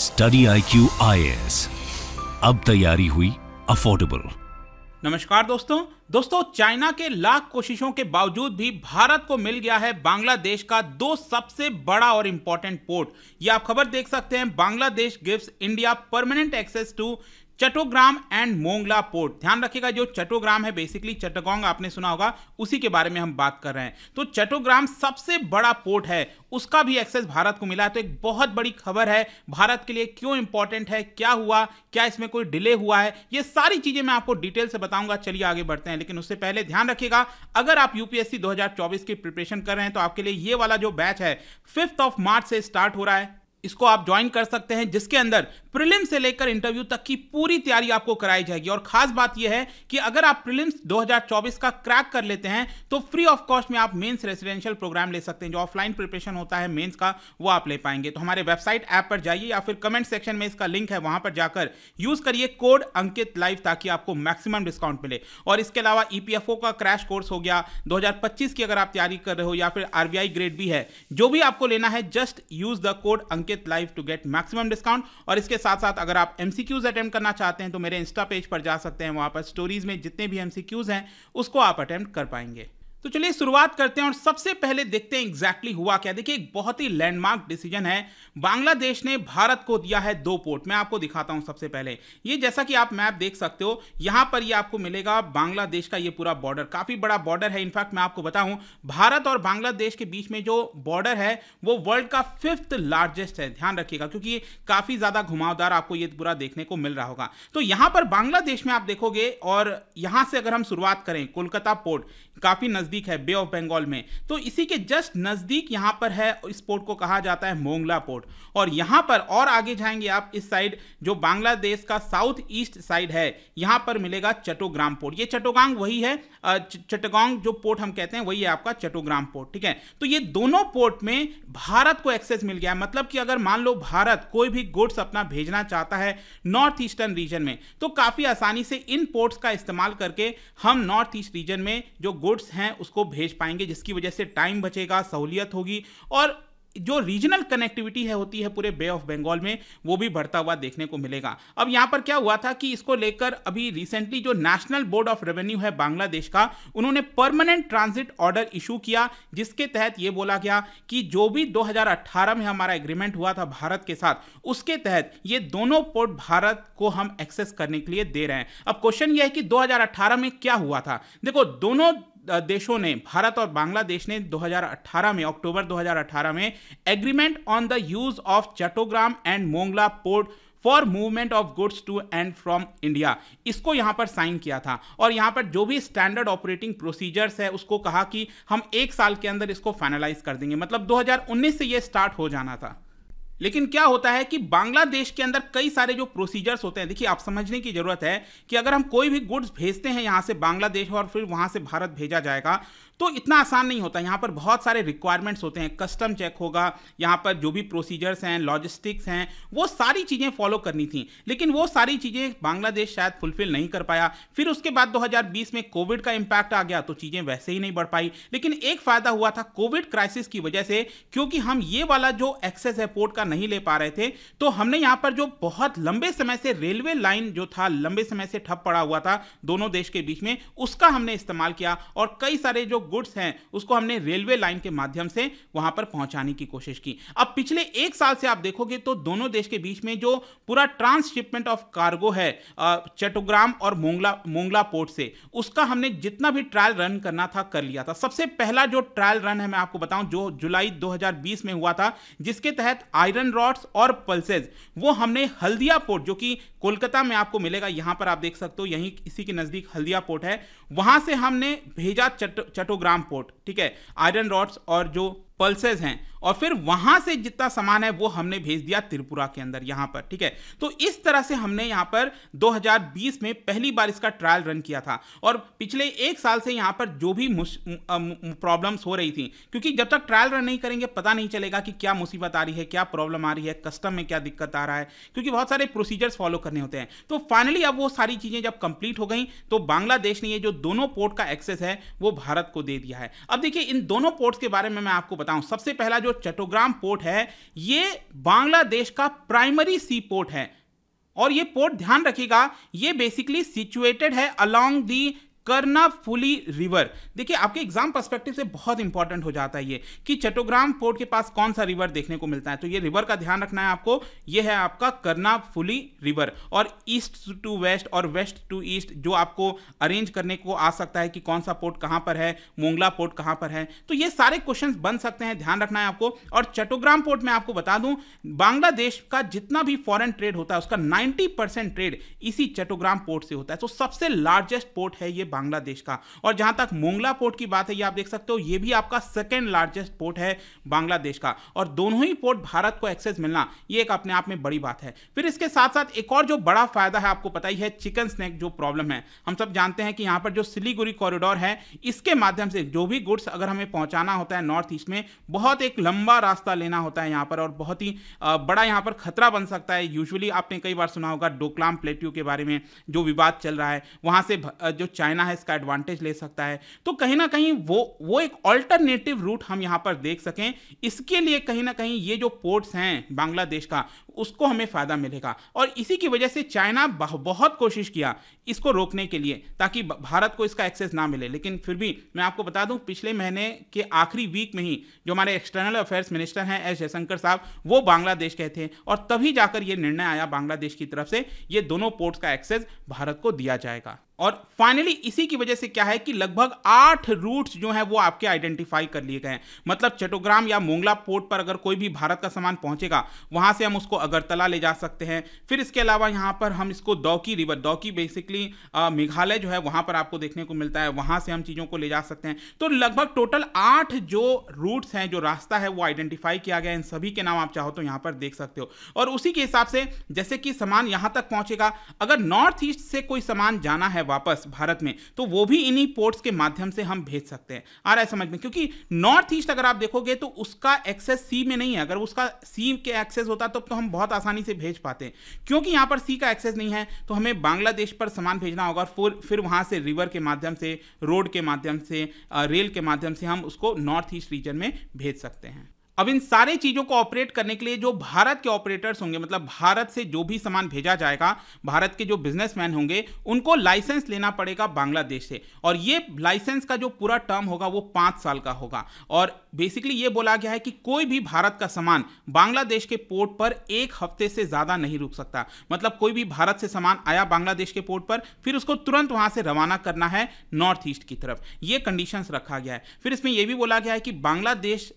study I Q आई अब तैयारी हुई अफोर्डेबल नमस्कार दोस्तों दोस्तों चाइना के लाख कोशिशों के बावजूद भी भारत को मिल गया है बांग्लादेश का दो सबसे बड़ा और इंपॉर्टेंट पोर्ट ये आप खबर देख सकते हैं Bangladesh gives India permanent access to Chattogram and Mongla port ध्यान रखिएगा जो चटोग्राम है बेसिकली चटगोंग आपने सुना होगा उसी के बारे में हम बात कर रहे हैं तो चटोग्राम सबसे बड़ा पोर्ट है उसका भी एक्सेस भारत को मिला है तो एक बहुत बड़ी खबर है भारत के लिए क्यों इंपॉर्टेंट है क्या हुआ क्या इसमें कोई डिले हुआ है ये सारी चीजें मैं आपको डिटेल से बताऊंगा चलिए आगे बढ़ते हैं लेकिन उससे पहले ध्यान रखिएगा अगर आप यूपीएससी 2024 की प्रिपरेशन कर रहे हैं तो आपके लिए ये वाला जो बैच है फिफ्थ ऑफ मार्च से स्टार्ट हो रहा है इसको आप ज्वाइन कर सकते हैं जिसके अंदर प्रीलिम्स से लेकर इंटरव्यू तक की पूरी तैयारी आपको कराई जाएगी और खास बात यह है कि अगर आप प्रीलिम्स 2024 का क्रैक कर लेते हैं तो फ्री ऑफ कॉस्ट में आप मेंस रेसिडेंशियल प्रोग्राम ले सकते हैं जो ऑफलाइन प्रिपरेशन होता है मेंस का वो आप ले पाएंगे तो हमारे वेबसाइट ऐप पर जाइए या फिर कमेंट सेक्शन में इसका लिंक है वहां पर जाकर यूज करिए कोड अंकित लाइव ताकि आपको मैक्सिमम डिस्काउंट मिले और इसके अलावा ईपीएफओ e का क्रैश कोर्स हो गया दो की अगर आप तैयारी कर रहे हो या फिर आरबीआई ग्रेड भी है जो भी आपको लेना है just use the code Ankit live to get maximum discount और इसके साथ साथ अगर आप एम सी क्यूज़ अटैम्प्ट करना चाहते हैं तो मेरे इंस्टा पेज पर जा सकते हैं वहाँ पर स्टोरीज़ में जितने भी एम सी क्यूज़ हैं उसको आप अटैम्प्ट कर पाएंगे तो चलिए शुरुआत करते हैं और सबसे पहले देखते हैं एग्जैक्टली हुआ क्या देखिए एक बहुत ही लैंडमार्क डिसीजन है बांग्लादेश ने भारत को दिया है दो पोर्ट मैं आपको दिखाता हूं सबसे पहले ये जैसा कि आप मैप देख सकते हो यहां पर ये आपको मिलेगा बांग्लादेश का ये पूरा बॉर्डर काफी बड़ा बॉर्डर है इनफैक्ट मैं आपको बताऊं भारत और बांग्लादेश के बीच में जो बॉर्डर है वो वर्ल्ड का फिफ्थ लार्जेस्ट है ध्यान रखिएगा क्योंकि काफी ज्यादा घुमावदार आपको ये पूरा देखने को मिल रहा होगा तो यहां पर बांग्लादेश में आप देखोगे और यहां से अगर हम शुरुआत करें कोलकाता पोर्ट काफी नजदीक नज़दीक है बे ऑफ बंगाल में तो इसी के जस्ट नज़दीक यहां पर है इस पोर्ट को कहा जाता है मोंगला पोर्ट और यहां पर और आगे जाएंगे आप इस साइड जो बांग्लादेश का साउथ ईस्ट साइड है यहां पर मिलेगा चटोग्राम पोर्ट ये चटोगांग वही है चटोगांग जो पोर्ट हम कहते हैं वही है आपका चटोग्राम पोर्ट ठीक है तो ये दोनों पोर्ट में भारत को एक्सेस मिल गया मतलब कि अगर मान लो भारत कोई भी गुड्स अपना भेजना चाहता है नॉर्थ ईस्टर्न रीजन में तो काफ़ी आसानी से इन पोर्ट्स का इस्तेमाल करके हम नॉर्थ ईस्ट रीजन में जो गुड्स हैं उसको भेज पाएंगे जिसकी वजह से टाइम बचेगा सहूलियत होगी और जो रीजनल कनेक्टिविटी है होती है पूरे बे ऑफ बंगाल में वो भी बढ़ता हुआ देखने को मिलेगा अब यहाँ पर क्या हुआ था कि इसको लेकर अभी रिसेंटली जो नेशनल बोर्ड ऑफ रेवेन्यू है बांग्लादेश का उन्होंने परमानेंट ट्रांजिट ऑर्डर इशू किया जिसके तहत ये बोला गया कि जो भी 2018 में हमारा एग्रीमेंट हुआ था भारत के साथ उसके तहत ये दोनों पोर्ट भारत को हम एक्सेस करने के लिए दे रहे हैं अब क्वेश्चन यह है कि दो में क्या हुआ था देखो दोनों देशों ने भारत और बांग्लादेश ने 2018 में अक्टूबर 2018 में agreement on the use of Chattogram and Mongla port for movement of goods to and from India इसको यहाँ पर साइन किया था और यहाँ पर जो भी स्टैंडर्ड ऑपरेटिंग प्रोसीजर्स है उसको कहा कि हम एक साल के अंदर इसको फाइनलाइज कर देंगे मतलब 2019 से ये स्टार्ट हो जाना था लेकिन क्या होता है कि बांग्लादेश के अंदर कई सारे जो प्रोसीजर्स होते हैं देखिए आप समझने की ज़रूरत है कि अगर हम कोई भी गुड्स भेजते हैं यहाँ से बांग्लादेश और फिर वहाँ से भारत भेजा जाएगा तो इतना आसान नहीं होता यहाँ पर बहुत सारे रिक्वायरमेंट्स होते हैं कस्टम चेक होगा यहाँ पर जो भी प्रोसीजर्स हैं लॉजिस्टिक्स हैं वो सारी चीज़ें फॉलो करनी थी लेकिन वो सारी चीज़ें बांग्लादेश शायद फुलफिल नहीं कर पाया फिर उसके बाद 2020 में कोविड का इम्पैक्ट आ गया तो चीज़ें वैसे ही नहीं बढ़ पाई लेकिन एक फ़ायदा हुआ था कोविड क्राइसिस की वजह से क्योंकि हम ये वाला जो एक्सेस है पोर्ट का नहीं ले पा रहे थे तो हमने यहाँ पर जो बहुत लंबे समय से रेलवे लाइन जो था लंबे समय से ठप पड़ा हुआ था दोनों देश के बीच में उसका हमने इस्तेमाल किया और कई सारे जो गुड्स हैं उसको हमने रेलवे लाइन के माध्यम से वहां पर पहुंचाने की कोशिश की अब पिछले एक साल से आप देखोगे तो दोनों देश के बीच में जो पूरा ट्रांसशिपमेंट ऑफ कार्गो है चट्टोग्राम और मोंगला मोंगला पोर्ट से उसका हमने जितना भी ट्रायल रन करना था कर लिया था सबसे पहला जो ट्रायल रन है मैं आपको बताऊं जो जुलाई 2020 में हुआ था जिसके तहत आयरन रॉड्स और पल्सेज वो हमने हल्दिया पोर्ट जो कि कोलकाता में आपको मिलेगा यहां पर आप देख सकते हो यहीं इसी के नजदीक हल्दिया पोर्ट है वहां से हमने भेजा चट, चटो ग्राम पोर्ट ठीक है आयरन रॉड्स और जो पल्सेज हैं और फिर वहां से जितना सामान है वो हमने भेज दिया त्रिपुरा के अंदर यहां पर ठीक है तो इस तरह से हमने यहां पर 2020 में पहली बार इसका ट्रायल रन किया था और पिछले एक साल से यहां पर जो भी प्रॉब्लम्स हो रही थी क्योंकि जब तक ट्रायल रन नहीं करेंगे पता नहीं चलेगा कि क्या मुसीबत आ रही है क्या प्रॉब्लम आ रही है कस्टम में क्या दिक्कत आ रहा है क्योंकि बहुत सारे प्रोसीजर्स फॉलो करने होते हैं तो फाइनली अब वो सारी चीज़ें जब कंप्लीट हो गई तो बांग्लादेश ने ये जो दोनों पोर्ट का एक्सेस है वो भारत को दे दिया है अब देखिए इन दोनों पोर्ट्स के बारे में मैं आपको बता बताऊं सबसे पहला जो चटोग्राम पोर्ट है ये बांग्लादेश का प्राइमरी सी पोर्ट है और ये पोर्ट ध्यान रखिएगा ये बेसिकली सिचुएटेड है along the Karnaphuli river देखिए आपके एग्जाम पर्सपेक्टिव से बहुत इंपॉर्टेंट हो जाता है ये कि चट्टोग्राम पोर्ट के पास कौन सा रिवर देखने को मिलता है तो ये रिवर का ध्यान रखना है आपको ये है आपका करना फुली रिवर और ईस्ट टू वेस्ट और वेस्ट टू ईस्ट जो आपको अरेंज करने को आ सकता है कि कौन सा पोर्ट कहाँ पर है मोंगला पोर्ट कहाँ पर है तो ये सारे क्वेश्चन बन सकते हैं ध्यान रखना है आपको और चट्टोग्राम पोर्ट में आपको बता दूं बांग्लादेश का जितना भी फॉरन ट्रेड होता है उसका नाइन्टी परसेंट ट्रेड इसी चट्टोग्राम पोर्ट से होता है तो सबसे लार्जेस्ट पोर्ट है ये बांग्लादेश का और जहां तक मोंगला पोर्ट की बात है ये आप देख सकते हो ये भी आपका सेकेंड लार्जेस्ट पोर्ट है बांग्लादेश का और दोनों ही पोर्ट भारत को एक्सेस मिलना ये एक अपने आप में बड़ी बात है फिर इसके साथ साथ एक और जो बड़ा फायदा है आपको पता ही है चिकन स्नैक जो प्रॉब्लम है हम सब जानते हैं कि यहाँ पर जो सिलीगुड़ी कॉरिडोर है इसके माध्यम से जो भी गुड्स अगर हमें पहुंचाना होता है नॉर्थ ईस्ट में बहुत एक लंबा रास्ता लेना होता है यहाँ पर और बहुत ही बड़ा यहाँ पर खतरा बन सकता है यूजुअली आपने कई बार सुना होगा डोकलाम प्लेट्यू के बारे में जो विवाद चल रहा है वहां से जो चाइना लेना है इसका एडवांटेज ले सकता है तो कहीं ना कहीं वो वो एक ऑल्टरनेटिव रूट हम यहाँ पर देख सकें इसके लिए कहीं ना कहीं ये जो पोर्ट्स हैं बांग्लादेश का उसको हमें फ़ायदा मिलेगा और इसी की वजह से चाइना बहुत कोशिश किया इसको रोकने के लिए ताकि भारत को इसका एक्सेस ना मिले लेकिन फिर भी मैं आपको बता दूं पिछले महीने के आखिरी वीक में ही जो हमारे एक्सटर्नल अफेयर्स मिनिस्टर हैं एस जयशंकर साहब वो बांग्लादेश गए थे और तभी जाकर ये निर्णय आया बांग्लादेश की तरफ से ये दोनों पोर्ट्स का एक्सेस भारत को दिया जाएगा और फाइनली इसी की वजह से क्या है कि लगभग आठ रूट्स जो हैं वो आपके आइडेंटिफाई कर लिए गए हैं मतलब चटोग्राम या मोंगला पोर्ट पर अगर कोई भी भारत का सामान पहुंचेगा वहां से हम उसको अगरतला ले जा सकते हैं फिर इसके अलावा यहाँ पर हम इसको दौकी रिवर दौकी बेसिकली मेघालय जो है वहाँ पर आपको देखने को मिलता है वहाँ से हम चीज़ों को ले जा सकते हैं तो लगभग टोटल आठ जो रूट्स हैं जो रास्ता है वो आइडेंटिफाई किया गया है इन सभी के नाम आप चाहो तो यहाँ पर देख सकते हो और उसी के हिसाब से जैसे कि सामान यहाँ तक पहुँचेगा अगर नॉर्थ ईस्ट से कोई सामान जाना है वापस भारत में तो वो भी इन्हीं पोर्ट्स के माध्यम से हम भेज सकते हैं आ रहा है समझ में क्योंकि नॉर्थ ईस्ट अगर आप देखोगे तो उसका एक्सेस सी में नहीं है अगर उसका सी के एक्सेस होता तो, तो हम बहुत आसानी से भेज पाते हैं क्योंकि यहाँ पर सी का एक्सेस नहीं है तो हमें बांग्लादेश पर सामान भेजना होगा और फिर वहाँ से रिवर के माध्यम से रोड के माध्यम से रेल के माध्यम से हम उसको नॉर्थ ईस्ट रीजन में भेज सकते हैं अब इन सारे चीज़ों को ऑपरेट करने के लिए जो भारत के ऑपरेटर्स होंगे मतलब भारत से जो भी सामान भेजा जाएगा भारत के जो बिजनेसमैन होंगे उनको लाइसेंस लेना पड़ेगा बांग्लादेश से और ये लाइसेंस का जो पूरा टर्म होगा वो पाँच साल का होगा और बेसिकली ये बोला गया है कि कोई भी भारत का सामान बांग्लादेश के पोर्ट पर एक हफ्ते से ज़्यादा नहीं रुक सकता मतलब कोई भी भारत से सामान आया बांग्लादेश के पोर्ट पर फिर उसको तुरंत वहां से रवाना करना है नॉर्थ ईस्ट की तरफ ये कंडीशंस रखा गया है फिर इसमें यह भी बोला गया है कि बांग्लादेश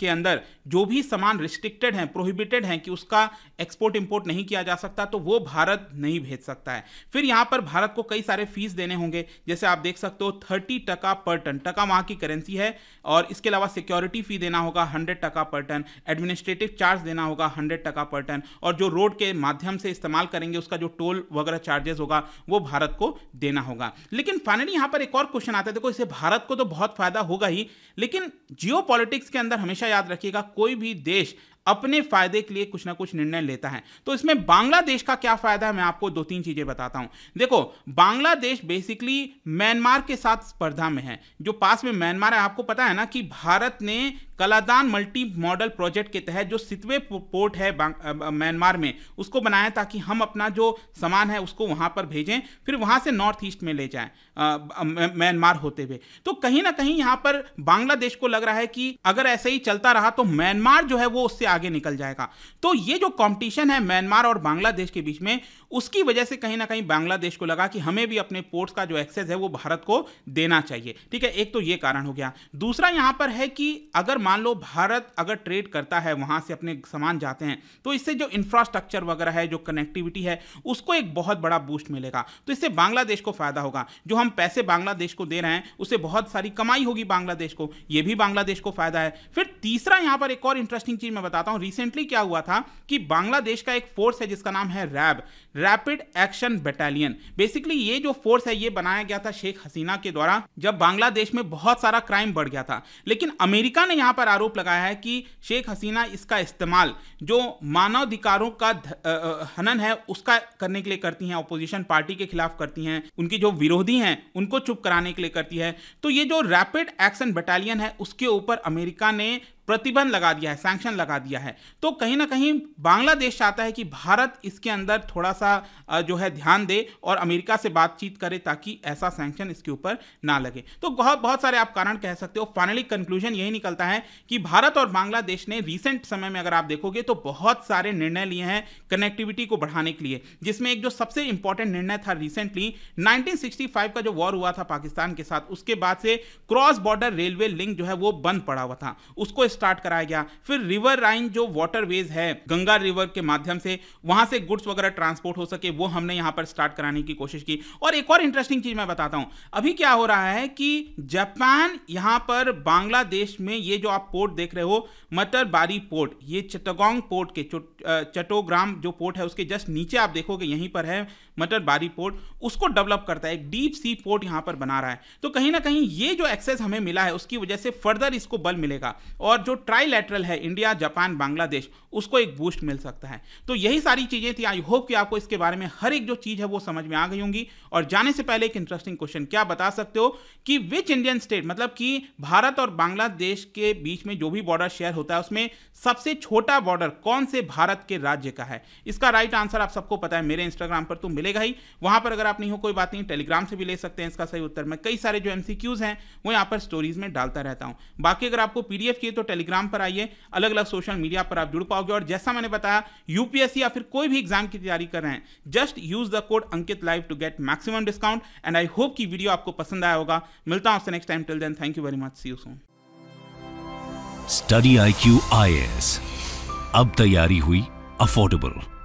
के अंदर जो भी सामान रिस्ट्रिक्टेड हैं प्रोहिबिटेड हैं कि उसका एक्सपोर्ट इंपोर्ट नहीं किया जा सकता तो वो भारत नहीं भेज सकता है फिर यहाँ पर भारत को कई सारे फीस देने होंगे जैसे आप देख सकते हो थर्टी टका पर टन टका वहाँ की करेंसी है और इसके अलावा सिक्योरिटी फी देना होगा हंड्रेड टका पर टन एडमिनिस्ट्रेटिव चार्ज देना होगा हंड्रेड टका पर टन और जो रोड के माध्यम से इस्तेमाल करेंगे उसका जो टोल वगैरह चार्जेस होगा वो भारत को देना होगा लेकिन फाइनली यहाँ पर एक और क्वेश्चन आता है देखो इसे भारत को तो बहुत फायदा होगा ही लेकिन जियो के अंदर हमेशा याद रखिएगा कोई भी देश अपने फायदे के लिए कुछ ना कुछ निर्णय लेता है तो इसमें बांग्लादेश का क्या फायदा है मैं आपको दो तीन चीजें बताता हूं देखो बांग्लादेश बेसिकली म्यांमार के साथ स्पर्धा में है जो पास में म्यांमार है आपको पता है ना कि भारत ने कलादान मल्टी मॉडल प्रोजेक्ट के तहत जो सितवे पोर्ट है म्यांमार में उसको बनाया ताकि हम अपना जो सामान है उसको वहां पर भेजें फिर वहां से नॉर्थ ईस्ट में ले जाएं म्यांमार होते हुए तो कहीं ना कहीं यहां पर बांग्लादेश को लग रहा है कि अगर ऐसे ही चलता रहा तो म्यांमार जो है वो उससे आगे निकल जाएगा तो ये जो कॉम्पिटिशन है म्यांमार और बांग्लादेश के बीच में उसकी वजह से कहीं ना कहीं बांग्लादेश को लगा कि हमें भी अपने पोर्ट्स का जो एक्सेस है वो भारत को देना चाहिए ठीक है एक तो ये कारण हो गया दूसरा यहां पर है कि अगर मान लो भारत अगर ट्रेड करता है वहां से अपने सामान जाते हैं तो इससे जो इंफ्रास्ट्रक्चर वगैरह है जो कनेक्टिविटी है उसको एक बहुत बड़ा बूस्ट मिलेगा तो इससे बांग्लादेश को फ़ायदा होगा जो हम पैसे बांग्लादेश को दे रहे हैं उससे बहुत सारी कमाई होगी बांग्लादेश को यह भी बांग्लादेश को फ़ायदा है फिर तीसरा यहां पर एक और इंटरेस्टिंग चीज़ मैं बता बताता हूं रिसेंटली क्या हुआ था कि बांग्लादेश का एक फोर्स है जिसका नाम है RAB rapid action battalion basically ये जो फोर्स है ये बनाया गया था शेख हसीना के द्वारा जब बांग्लादेश में बहुत सारा क्राइम बढ़ गया था लेकिन अमेरिका ने यहां पर आरोप लगाया है कि शेख हसीना इसका इस्तेमाल जो मानवाधिकारों का हनन है उसका करने के लिए करती हैं अपोजिशन पार्टी के खिलाफ करती हैं उनकी जो विरोधी हैं उनको चुप कराने के लिए करती है तो ये जो रैपिड एक्शन बटालियन है उसके ऊपर अमेरिका ने प्रतिबंध लगा दिया है सैंक्शन लगा दिया है तो कहीं ना कहीं बांग्लादेश चाहता है कि भारत इसके अंदर थोड़ा सा जो है ध्यान दे और अमेरिका से बातचीत करे ताकि ऐसा सैंक्शन इसके ऊपर ना लगे तो बहुत बहुत सारे आप कारण कह सकते हो फाइनली कंक्लूजन यही निकलता है कि भारत और बांग्लादेश ने रिसेंट समय में अगर आप देखोगे तो बहुत सारे निर्णय लिए हैं कनेक्टिविटी को बढ़ाने के लिए जिसमें एक जो सबसे इंपॉर्टेंट निर्णय था रिसेंटली 1965 का जो वॉर हुआ था पाकिस्तान के साथ उसके बाद से क्रॉस बॉर्डर रेलवे लिंक जो है वो बंद पड़ा हुआ था उसको स्टार्ट कराया गया फिर रिवर राइन जो वाटरवेज है गंगा रिवर के माध्यम से वहां से गुड्स वगैरह ट्रांसपोर्ट हो सके वो हमने यहां पर स्टार्ट कराने की कोशिश की और एक और इंटरेस्टिंग चीज मैं बताता हूं अभी क्या हो रहा है कि जापान यहां पर बांग्लादेश में ये जो आप पोर्ट देख रहे हो मतरबारी पोर्ट ये चटोगोंग पोर्ट के चटोग्राम जो पोर्ट है उसके जस्ट नीचे आप देखोगे यहीं पर है मतरबारी पोर्ट उसको डेवलप करता है एक डीप सी पोर्ट यहां पर बना रहा है तो कहीं ना कहीं ये जो एक्सेस हमें मिला है उसकी वजह से फर्दर इसको बल मिलेगा और जो ट्राईलेटरल है इंडिया जापान बांग्लादेश उसको एक बूस्ट मिल सकता है तो यही सारी चीज़ें थी आई होप कि आपको इसके बारे में हर एक जो चीज़ है वो समझ में आ गई होंगी और जाने से पहले एक इंटरेस्टिंग क्वेश्चन क्या बता सकते हो कि विच इंडियन स्टेट मतलब कि भारत और बांग्लादेश के बीच में जो भी बॉर्डर शेयर होता है उसमें सबसे छोटा बॉर्डर कौन से भारत के राज्य का है इसका राइट आंसर आप सबको पता है मेरे इंस्टाग्राम पर तो मिलेगा ही वहां पर अगर आप नहीं हो कोई बात नहीं टेलीग्राम से भी ले सकते हैं इसका सही उत्तर मैं कई सारे जो एमसीक्यूज हैं वो यहां पर स्टोरीज में डालता रहता हूं बाकी अगर आपको पीडीएफ चाहिए तो टेलीग्राम पर आइए अलग अलग सोशल मीडिया पर आप जुड़ पाओगे और जैसा मैंने बताया यूपीएससी या फिर कोई भी एग्जाम की तैयारी कर रहे हैं just use the code Ankit live to get maximum discount and I hope कि वीडियो आपको पसंद आया होगा मिलता हूं next time till then thank you very much see you soon study I Q I S अब तैयारी हुई अफोर्डेबल